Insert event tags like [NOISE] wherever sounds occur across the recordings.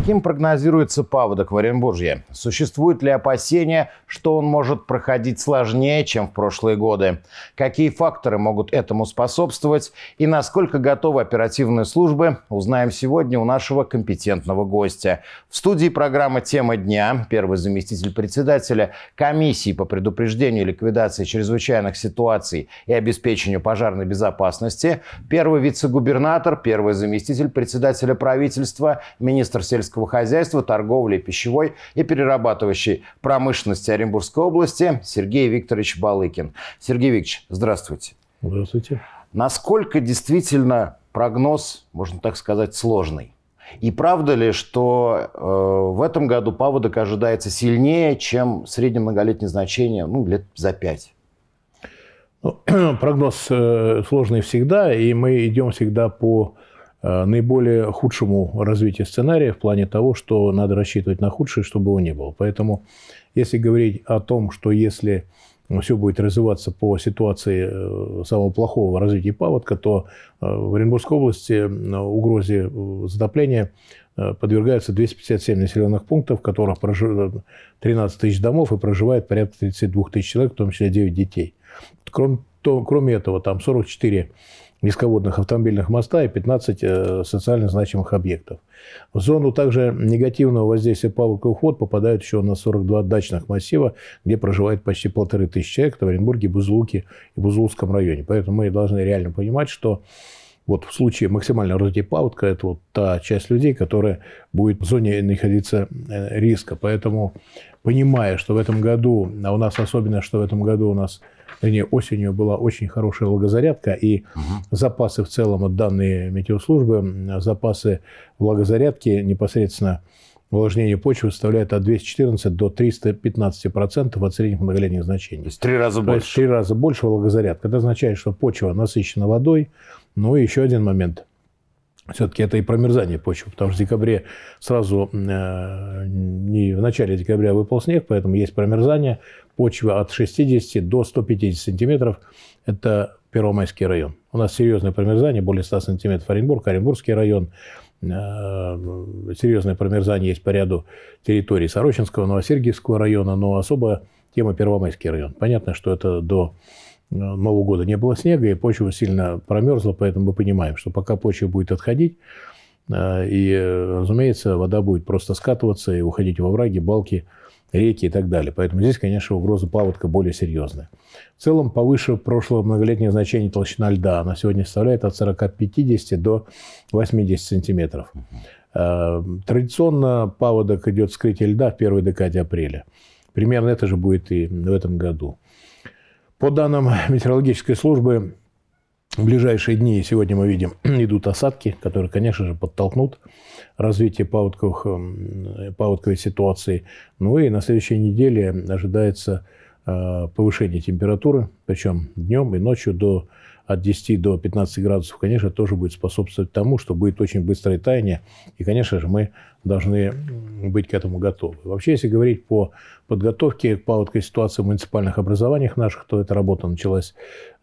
Каким прогнозируется паводок в Оренбурге? Существует ли опасение, что он может проходить сложнее, чем в прошлые годы? Какие факторы могут этому способствовать? И насколько готовы оперативные службы, узнаем сегодня у нашего компетентного гостя. В студии программы «Тема дня» первый заместитель председателя Комиссии по предупреждению и ликвидации чрезвычайных ситуаций и обеспечению пожарной безопасности, первый вице-губернатор, первый заместитель председателя правительства, министр сельского сельского хозяйства, торговли, пищевой и перерабатывающей промышленности Оренбургской области Сергей Викторович Балыкин. Сергей Викторович, здравствуйте. Здравствуйте. Насколько действительно прогноз, можно так сказать, сложный? И правда ли, что э, в этом году паводок ожидается сильнее, чем среднее многолетнее значение ну, лет за пять? Ну, [CLEARS THROAT] прогноз э, сложный всегда, и мы идем всегда по Э, наиболее худшему развитию сценария в плане того, что надо рассчитывать на худшее, чтобы его не было. Поэтому, если говорить о том, что если ну, все будет развиваться по ситуации э, самого плохого развития паводка, то э, в Оренбургской области угрозе затопления подвергаются 257 населенных пунктов, в которых проживает 13 тысяч домов и проживает порядка 32 тысяч человек, в том числе 9 детей. Кроме, то, кроме этого, там 44 низководных автомобильных моста и 15 э, социально значимых объектов. В зону также негативного воздействия паводковых уход попадают еще на 42 дачных массива, где проживает почти полторы тысячи человек в Оренбурге, Бузлуке и Бузлукском районе. Поэтому мы должны реально понимать, что вот в случае максимального развития паводка это вот та часть людей, которая будет в зоне находиться э, риска. Поэтому, понимая, что в этом году, а у нас особенно, что в этом году у нас вернее, осенью была очень хорошая влагозарядка, и угу. запасы в целом, от данные метеослужбы, запасы влагозарядки непосредственно увлажнение почвы составляет от 214 до 315 процентов от средних многолетних значений. То есть три раза То больше. Есть, три раза больше влагозарядка. Это означает, что почва насыщена водой. Ну и еще один момент все-таки это и промерзание почвы, потому что в декабре сразу, э, не в начале декабря выпал снег, поэтому есть промерзание почвы от 60 до 150 сантиметров. Это Первомайский район. У нас серьезное промерзание, более 100 сантиметров Оренбург, Оренбургский район. Э, серьезное промерзание есть по ряду территорий Сорочинского, Новосергиевского района, но особо тема Первомайский район. Понятно, что это до Э, Нового года не было снега, и почва сильно промерзла, поэтому мы понимаем, что пока почва будет отходить, э, и, э, разумеется, вода будет просто скатываться и уходить во враги, балки, реки и так далее. Поэтому здесь, конечно, угроза паводка более серьезная. В целом, повыше прошлого многолетнего значения толщина льда. Она сегодня составляет от 40-50 до 80 сантиметров. Традиционно паводок идет вскрытие льда в первой декаде апреля. Примерно это же будет и в этом году. По данным метеорологической службы, в ближайшие дни, сегодня мы видим, [CLEARS THROAT] идут осадки, которые, конечно же, подтолкнут развитие паводковых, эм, паводковой ситуации. Ну и на следующей неделе ожидается э, повышение температуры, причем днем и ночью до от 10 до 15 градусов, конечно, тоже будет способствовать тому, что будет очень быстрое таяние. И, конечно же, мы должны быть к этому готовы. Вообще, если говорить по подготовке к паводковой ситуации в муниципальных образованиях наших, то эта работа началась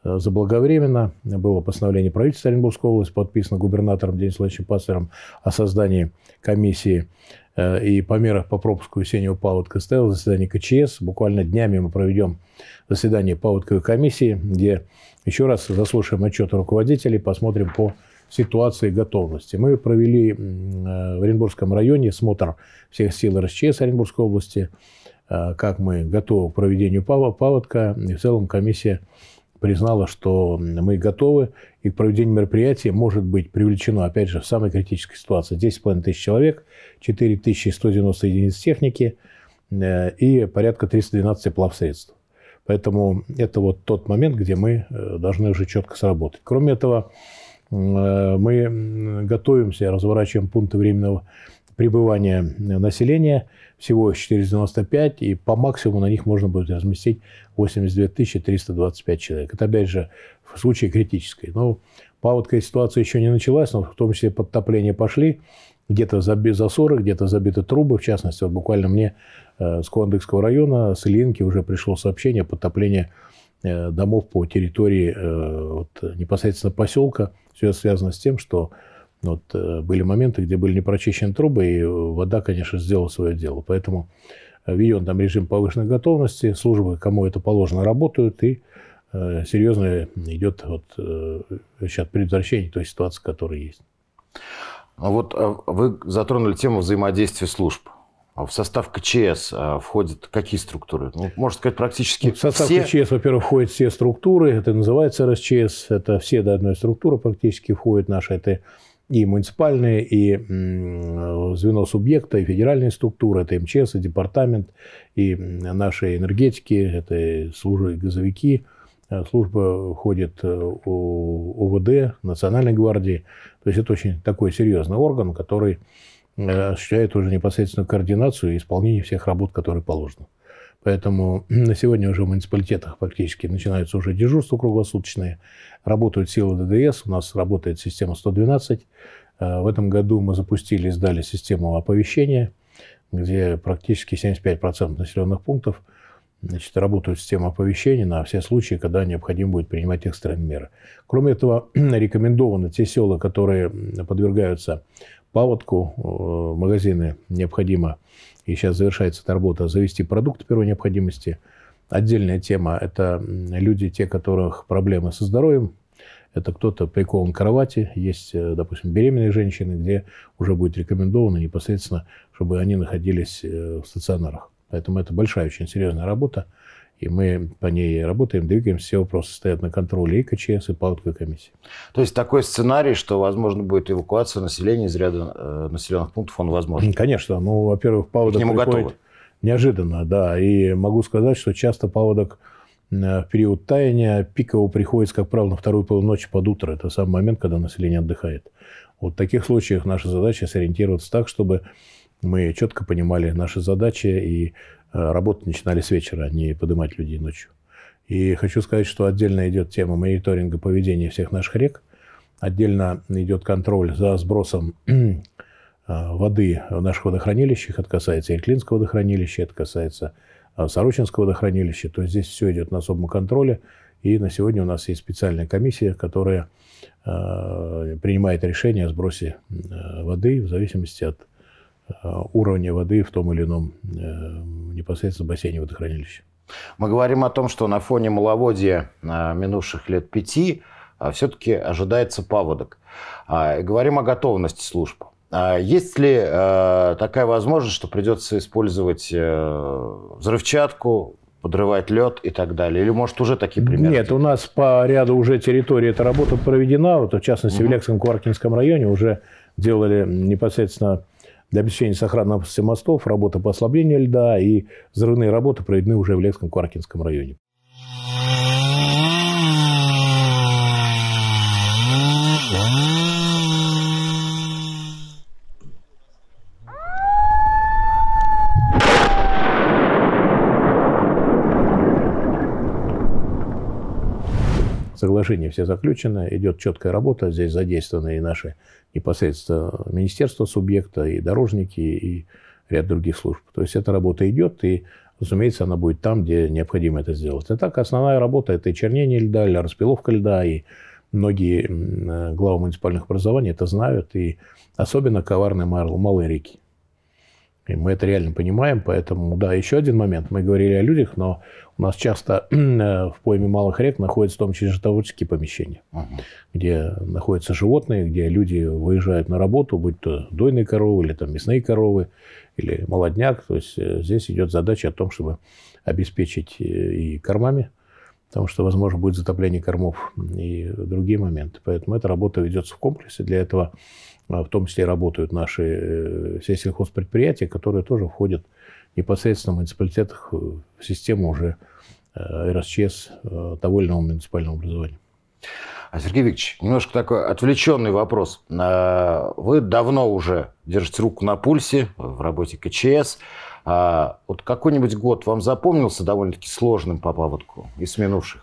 э, заблаговременно. Было постановление правительства Оренбургской области, подписано губернатором Денисом Владимировичем Пастером о создании комиссии э, и по мерах по пропуску весеннего паводка стояло заседание КЧС. Буквально днями мы проведем заседание паводковой комиссии, где еще раз заслушаем отчет руководителей, посмотрим по ситуации готовности. Мы провели э, в Оренбургском районе смотр всех сил РСЧС Оренбургской области, э, как мы готовы к проведению паводка. И в целом комиссия признала, что мы готовы, и к проведению мероприятия может быть привлечено, опять же, в самой критической ситуации 10,5 тысяч человек, 4190 единиц техники э, и порядка 312 плавсредств. Поэтому это вот тот момент, где мы должны уже четко сработать. Кроме этого, Э, мы готовимся, разворачиваем пункты временного пребывания э, населения, всего 495, и по максимуму на них можно будет разместить 82 325 человек. Это, опять же, в случае критической. Но ну, паводковая ситуация еще не началась, но в том числе подтопления пошли, где-то заби, за 40, где-то забиты трубы. В частности, вот буквально мне э, с Куандыкского района, с Ильинки уже пришло сообщение о подтоплении Э, домов по территории э, вот, непосредственно поселка. Все это связано с тем, что ну, вот, э, были моменты, где были не прочищены трубы, и вода, конечно, сделала свое дело. Поэтому введен там режим повышенной готовности, службы, кому это положено, работают, и серьезно идет вот, сейчас предотвращение той ситуации, которая есть. А вот а, вы затронули тему взаимодействия служб. А в состав КЧС а, входят какие структуры? Ну, можно сказать, практически ну, В состав все... КЧС, во-первых, входят все структуры. Это называется РСЧС. Это все до одной структуры практически входят наши. Это и муниципальные, и звено субъекта, и федеральные структуры. Это МЧС, и департамент, и наши энергетики, это службы газовики. Э, служба входит э, ОВД, Национальной гвардии. То есть это очень такой серьезный орган, который Э, осуществляет уже непосредственную координацию и исполнение всех работ, которые положено. Поэтому на сегодня уже в муниципалитетах практически начинаются уже дежурства круглосуточные, работают силы ДДС, у нас работает система 112. Э, в этом году мы запустили и сдали систему оповещения, где практически 75% населенных пунктов значит, работают система оповещения на все случаи, когда необходимо будет принимать экстренные меры. Кроме этого, [CLEARS THROAT] рекомендованы те села, которые подвергаются паводку э, магазины необходимо, и сейчас завершается эта работа, завести продукты первой необходимости. Отдельная тема – это люди, те, которых проблемы со здоровьем, это кто-то прикован к кровати, есть, э, допустим, беременные женщины, где уже будет рекомендовано непосредственно, чтобы они находились э, в стационарах. Поэтому это большая, очень серьезная работа и мы по ней работаем, двигаемся, все вопросы стоят на контроле и КЧС, и Паводковой комиссии. То есть такой сценарий, что, возможно, будет эвакуация населения из ряда э, населенных пунктов, он возможен? Конечно. Ну, во-первых, паводок приходит готовы. неожиданно, да. И могу сказать, что часто паводок э, в период таяния пиково приходится, как правило, на вторую половину ночи под утро. Это самый момент, когда население отдыхает. Вот в таких случаях наша задача сориентироваться так, чтобы мы четко понимали наши задачи и Э, работы начинали с вечера, а не поднимать людей ночью. И хочу сказать, что отдельно идет тема мониторинга поведения всех наших рек, отдельно идет контроль за сбросом [CLEARS THROAT] э, воды в наших водохранилищах, это касается Ирклинского водохранилища, это касается э, Сорочинского водохранилища, то есть здесь все идет на особом контроле, и на сегодня у нас есть специальная комиссия, которая принимает решение о сбросе воды в зависимости от Э, уровня воды в том или ином э, непосредственно бассейне водохранилища. Мы говорим о том, что на фоне маловодья э, минувших лет пяти все-таки ожидается паводок. Говорим о готовности служб. Есть ли такая возможность, что придется использовать взрывчатку, подрывать лед и так далее? Или, может, уже такие примеры? Нет, у нас по ряду уже территорий эта работа проведена. Вот, в частности, угу. в Лексом-Кваркинском районе уже делали непосредственно для обеспечения сохранности мостов, работа по ослаблению льда и взрывные работы проведены уже в Лекском Кваркинском районе. Yeah. соглашения все заключены, идет четкая работа, здесь задействованы и наши непосредственно министерство субъекта, и дорожники, и ряд других служб. То есть эта работа идет, и, разумеется, она будет там, где необходимо это сделать. Итак, основная работа – это и чернение льда, и распиловка льда, и многие главы муниципальных образований это знают, и особенно коварные малые реки. И мы это реально понимаем, поэтому, да, еще один момент. Мы говорили о людях, но у нас часто [CLEARS THROAT] э, в пойме малых рек находятся в том числе животноводческие помещения, угу. где находятся животные, где люди выезжают на работу, будь то дойные коровы или там мясные коровы, или молодняк. То есть э, здесь идет задача о том, чтобы обеспечить э, и кормами потому что, возможно, будет затопление кормов и другие моменты. Поэтому эта работа ведется в комплексе. Для этого а, в том числе работают наши все э, сельхозпредприятия, которые тоже входят непосредственно в муниципалитетах э, в систему уже э, РСЧС того или иного муниципального образования. А Сергей Викторович, немножко такой отвлеченный вопрос. А, вы давно уже держите руку на пульсе в работе КЧС. А вот какой-нибудь год вам запомнился довольно-таки сложным по паводку из минувших?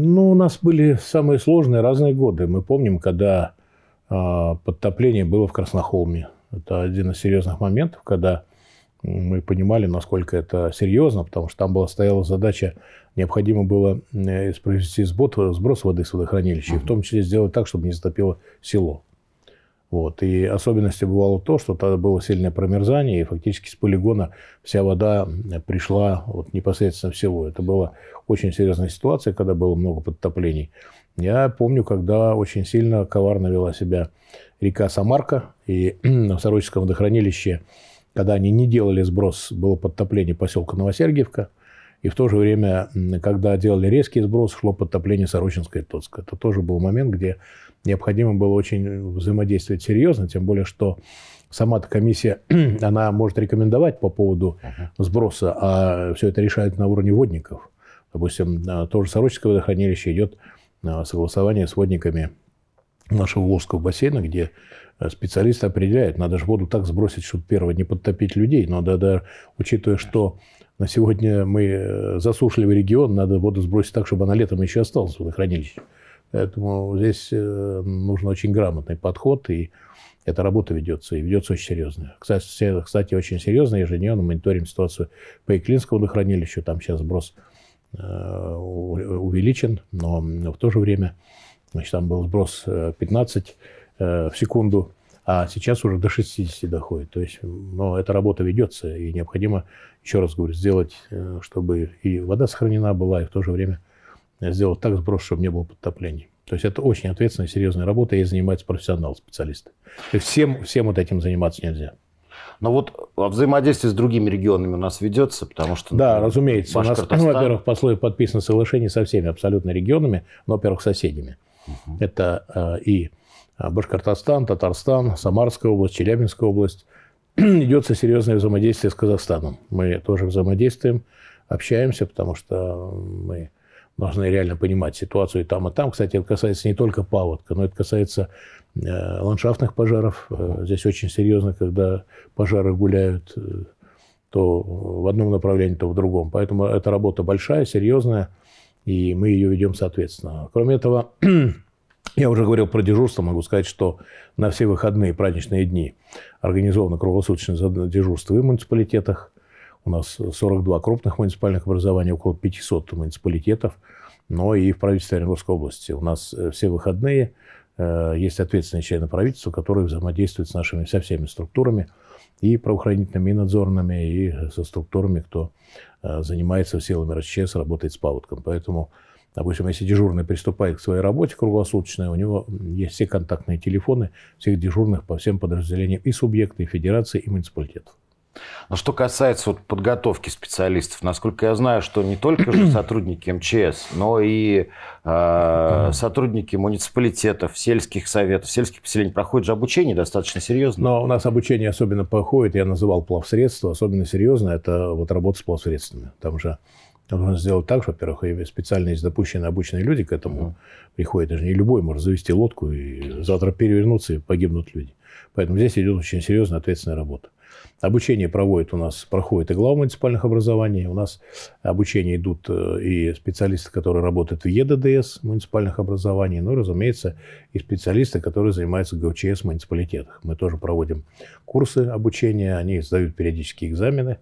Ну, у нас были самые сложные разные годы. Мы помним, когда э, подтопление было в Краснохолме. Это один из серьезных моментов, когда мы понимали, насколько это серьезно, потому что там была стояла задача, необходимо было э, произвести сброс, воды с водохранилища, mm-hmm. и в том числе сделать так, чтобы не затопило село. Вот. И особенностью бывало то, что тогда было сильное промерзание, и фактически с полигона вся вода э, пришла вот непосредственно в село. Это была очень серьезная ситуация, когда было много подтоплений. Я помню, когда очень сильно коварно вела себя река Самарка, и [CLEARS THROAT] на Сороческом водохранилище, когда они не делали сброс, было подтопление поселка Новосергиевка, и в то же время, когда делали резкий сброс, шло подтопление Сорочинска и Тоцка. Это тоже был момент, где необходимо было очень взаимодействовать серьезно, тем более, что сама-то комиссия, [CLEARS THROAT] она может рекомендовать по поводу сброса, а все это решает на уровне водников. Допустим, а, тоже Сороческое водохранилище идет а, согласование с водниками нашего Волжского бассейна, где э, специалисты определяют, надо же воду так сбросить, чтобы, первое, не подтопить людей, но да, да, учитывая, что на сегодня мы э, засушливый регион, надо воду сбросить так, чтобы она летом еще осталась в водохранилище. Поэтому здесь э, нужен очень грамотный подход, и эта работа ведется, и ведется очень серьезно. Кстати, кстати очень серьезно, ежедневно мониторим ситуацию по Иклинскому водохранилищу. Там сейчас сброс э, увеличен, но в то же время значит, там был сброс 15 э, в секунду, а сейчас уже до 60 доходит. То есть, но эта работа ведется, и необходимо, еще раз говорю, сделать, чтобы и вода сохранена была, и в то же время – сделать так сброс, чтобы не было подтоплений. То есть это очень ответственная, серьезная работа, ей занимаются профессионал, специалист. То всем, всем вот этим заниматься нельзя. Но вот о а, взаимодействии с другими регионами у нас ведется, потому что... Да, разумеется. У нас, ну, [LAUGHS] во-первых, по слою подписано соглашение со всеми абсолютно регионами, но, во-первых, соседями. Угу. Это э, и а, Башкортостан, Татарстан, Самарская область, Челябинская область. [CLEARS THROAT] Идется серьезное взаимодействие с Казахстаном. Мы тоже взаимодействуем, общаемся, потому что мы должны реально понимать ситуацию и там, и там. Кстати, это касается не только паводка, но это касается э, ландшафтных пожаров. Э, здесь очень серьезно, когда пожары гуляют э, то в одном направлении, то в другом. Поэтому эта работа большая, серьезная, и мы ее ведем соответственно. Кроме этого, [CLEARS THROAT] я уже говорил про дежурство, могу сказать, что на все выходные праздничные дни организовано круглосуточное дежурство в муниципалитетах. У нас 42 крупных муниципальных образования, около 500 муниципалитетов, но и в правительстве Оренбургской области. У нас э, все выходные э, есть ответственные члены правительства, которые взаимодействуют с нашими со всеми структурами, и правоохранительными, и надзорными, и со структурами, кто э, занимается силами РСЧС, работает с паводком. Поэтому, допустим, если дежурный приступает к своей работе круглосуточной, у него есть все контактные телефоны всех дежурных по всем подразделениям и субъекты, и федерации, и муниципалитетов. Но что касается вот подготовки специалистов, насколько я знаю, что не только же [CLEARS THROAT] сотрудники МЧС, но и э, сотрудники муниципалитетов, сельских советов, сельских поселений проходят же обучение достаточно серьезно. Но ну, а у нас обучение особенно проходит, я называл плавсредства, особенно серьезно, это вот работа с плавсредствами. Там же нужно сделать так, что, во-первых, специально есть допущенные обученные люди к этому приходят. Даже не любой может завести лодку и завтра перевернуться и погибнут люди. Поэтому здесь идет очень серьезная ответственная работа. Обучение проводит у нас, проходит и глава муниципальных образований. У нас обучение идут э, и специалисты, которые работают в ЕДДС муниципальных образований, ну и, разумеется, и специалисты, которые занимаются ГУЧС в муниципалитетах. Мы тоже проводим курсы обучения, они сдают периодические экзамены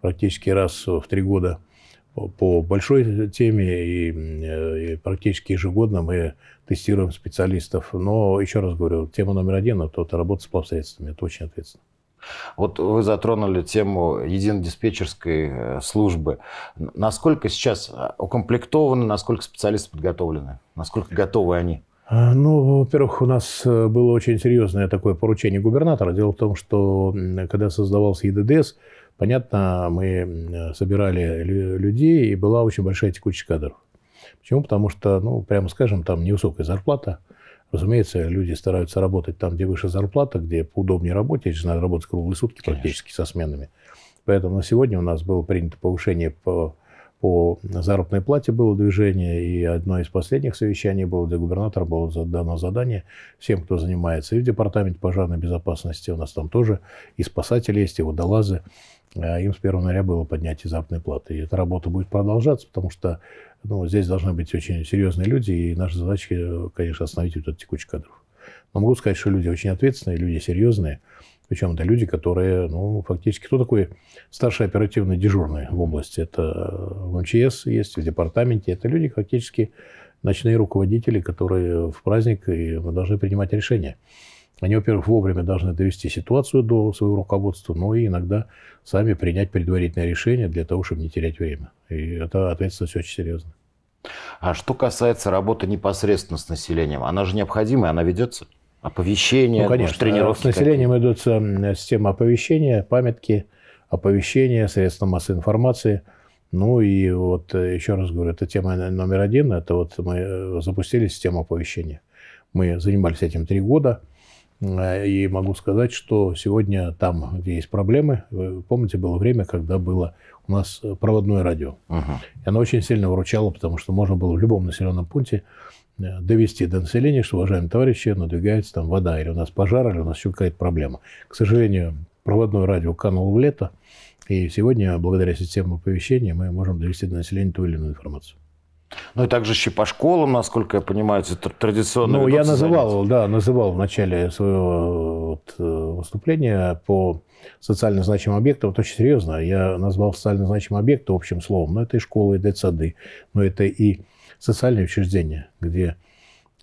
практически раз в три года – по большой теме, и, э, и практически ежегодно мы тестируем специалистов. Но, еще раз говорю, тема номер один это, это работа с плавсредствами, это очень ответственно. Вот вы затронули тему единодиспетчерской э, службы. Насколько сейчас э, укомплектованы, насколько специалисты подготовлены, насколько готовы они? А, ну, во-первых, у нас было очень серьезное такое поручение губернатора. Дело в том, что когда создавался ЕДДС, Понятно, мы собирали людей, и была очень большая текучесть кадров. Почему? Потому что, ну, прямо скажем, там невысокая зарплата. Разумеется, люди стараются работать там, где выше зарплата, где поудобнее работать. Здесь надо работать круглые сутки Конечно. практически со сменами. Поэтому на сегодня у нас было принято повышение по по заработной плате было движение, и одно из последних совещаний было, где губернатор было дано задание всем, кто занимается и в департаменте пожарной безопасности, у нас там тоже и спасатели есть, и водолазы, а им с 1 января было поднятие заработной платы. И эта работа будет продолжаться, потому что ну, здесь должны быть очень серьезные люди, и наша задача, конечно, остановить вот этот текучий кадров. Но могу сказать, что люди очень ответственные, люди серьезные, причем это люди, которые, ну, фактически, кто такой старший оперативный дежурный в области? Это э, в МЧС есть, в департаменте. Это люди фактически ночные руководители, которые в праздник и должны принимать решения. Они, во-первых, вовремя должны довести ситуацию до своего руководства, но и иногда сами принять предварительное решение для того, чтобы не терять время. И это ответственность очень серьезная. А что касается работы непосредственно с населением, она же необходимая, она ведется? Оповещение, ну, конечно. тренировки. А с населением идут система оповещения, памятки, оповещения, средства массовой информации. Ну и вот э, еще раз говорю, это тема номер один. Это вот мы э, запустили систему оповещения. Мы занимались этим три года. Э, и могу сказать, что сегодня там, где есть проблемы, вы помните, было время, когда было у нас проводное радио. Ага. И оно очень сильно выручало, потому что можно было в любом населенном пункте Э, довести до населения, что, уважаемые товарищи, надвигается там вода, или у нас пожар, или у нас еще какая-то проблема. К сожалению, проводное радио кануло в лето, и сегодня, благодаря системе оповещения, мы можем довести до населения ту или иную информацию. Ну и также щи по школам, насколько я понимаю, это традиционно. Ну, я называл, занятий. да, называл в начале своего вот, э, выступления по социально значимым объектам. Вот очень серьезно, я назвал социально значимые объекты общим словом. Но это и школы, и детсады, но это и социальные учреждения, где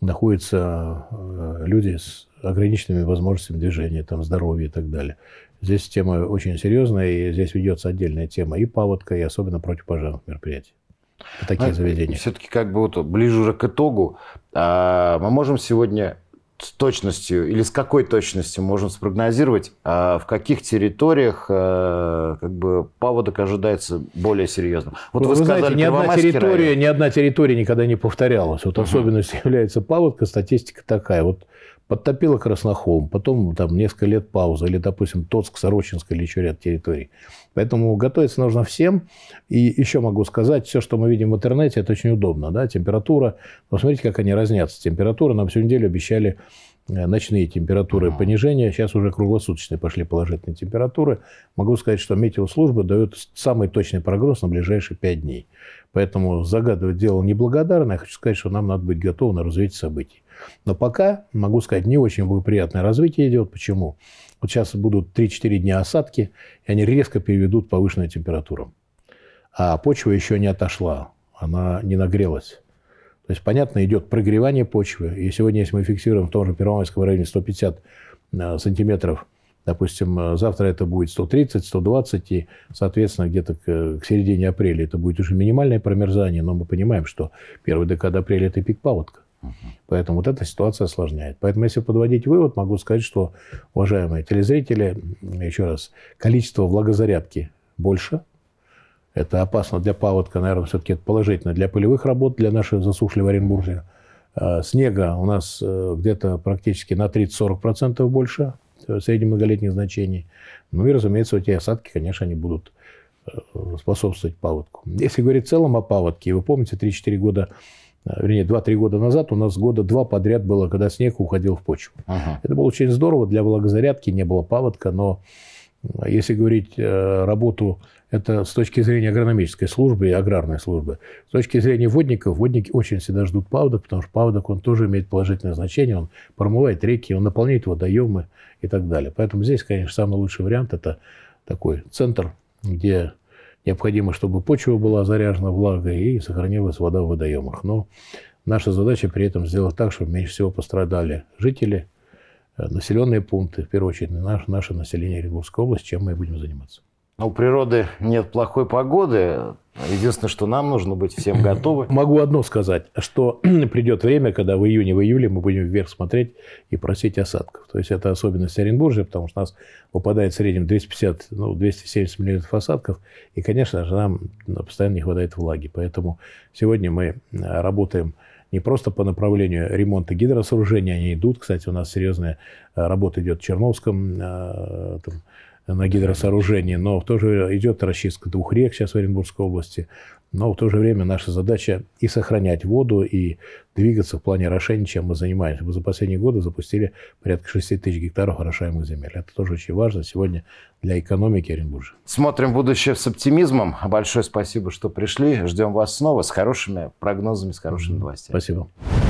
находятся э, люди с ограниченными возможностями движения, там, здоровья и так далее. Здесь тема очень серьезная, и здесь ведется отдельная тема и паводка, и особенно против пожарных мероприятий. В такие а, заведения. Все-таки как бы вот ближе уже к итогу, а, мы можем сегодня с точностью или с какой точностью можем спрогнозировать, а в каких территориях а, как бы паводок ожидается более серьезным? Вот вы, вы сказали, знаете, ни одна, территория, ни одна территория никогда не повторялась. Вот угу. особенностью [LAUGHS] является паводка, статистика такая. Вот Подтопило Краснохолм, потом ну, там несколько лет пауза, или, допустим, Тоцк, Сорочинск или еще ряд территорий. Поэтому готовиться нужно всем. И еще могу сказать, все, что мы видим в интернете, это очень удобно. Да? Температура, посмотрите, как они разнятся. Температура, нам всю неделю обещали э, ночные температуры понижения. Сейчас уже круглосуточные пошли положительные температуры. Могу сказать, что метеослужба дает самый точный прогноз на ближайшие 5 дней. Поэтому загадывать дело неблагодарное. хочу сказать, что нам надо быть готовы на развитие событий. Но пока, могу сказать, не очень благоприятное развитие идет. Почему? Вот сейчас будут 3-4 дня осадки, и они резко переведут повышенную температуру. А почва еще не отошла, она не нагрелась. То есть, понятно, идет прогревание почвы. И сегодня, если мы фиксируем в том же Первомайском районе 150 э, сантиметров, допустим, э, завтра это будет 130, 120, и, соответственно, где-то к, середине апреля это будет уже минимальное промерзание, но мы понимаем, что первый декада апреля – это пик паводка. Поэтому вот эта ситуация осложняет. Поэтому, если подводить вывод, могу сказать, что, уважаемые телезрители, еще раз, количество влагозарядки больше. Это опасно для паводка, наверное, все-таки это положительно для полевых работ, для нашей засушли в а, Снега у нас э, где-то практически на 30-40% больше э, среднемноголетних значений. Ну и, разумеется, эти осадки, конечно, они будут э, способствовать паводку. Если говорить в целом о паводке, вы помните, 3-4 года а, вернее, 2-3 года назад у нас года два подряд было, когда снег уходил в почву. Ага. Это было очень здорово, для влагозарядки не было паводка, но а, если говорить э, работу, это с точки зрения агрономической службы и аграрной службы. С точки зрения водников, водники очень всегда ждут паводок, потому что паводок, он тоже имеет положительное значение, он промывает реки, он наполняет водоемы и так далее. Поэтому здесь, конечно, самый лучший вариант – это такой центр, где Необходимо, чтобы почва была заряжена влагой и сохранилась вода в водоемах. Но наша задача при этом сделать так, чтобы меньше всего пострадали жители, э, населенные пункты, в первую очередь наше, наше население Оренбургской области, чем мы и будем заниматься. Но у природы нет плохой погоды. Единственное, что нам нужно быть всем [LAUGHS] готовы. Могу одно сказать, что [CLEARS THROAT] придет время, когда в июне, в июле мы будем вверх смотреть и просить осадков. То есть это особенность Оренбуржья, потому что у нас выпадает в среднем 250, ну, 270 миллионов осадков. И, конечно же, нам постоянно не хватает влаги. Поэтому сегодня мы э, работаем не просто по направлению ремонта гидросооружения, они идут. Кстати, у нас серьезная э, работа идет в Черновском, э, там, на гидросооружении, но в то же идет расчистка двух рек сейчас в Оренбургской области. Но в то же время наша задача и сохранять воду, и двигаться в плане орошения, чем мы занимаемся. Мы за последние годы запустили порядка 6 тысяч гектаров орошаемых земель. Это тоже очень важно сегодня для экономики Оренбуржа. Смотрим будущее с оптимизмом. Большое спасибо, что пришли. Ждем вас снова с хорошими прогнозами, с хорошими новостями. Спасибо.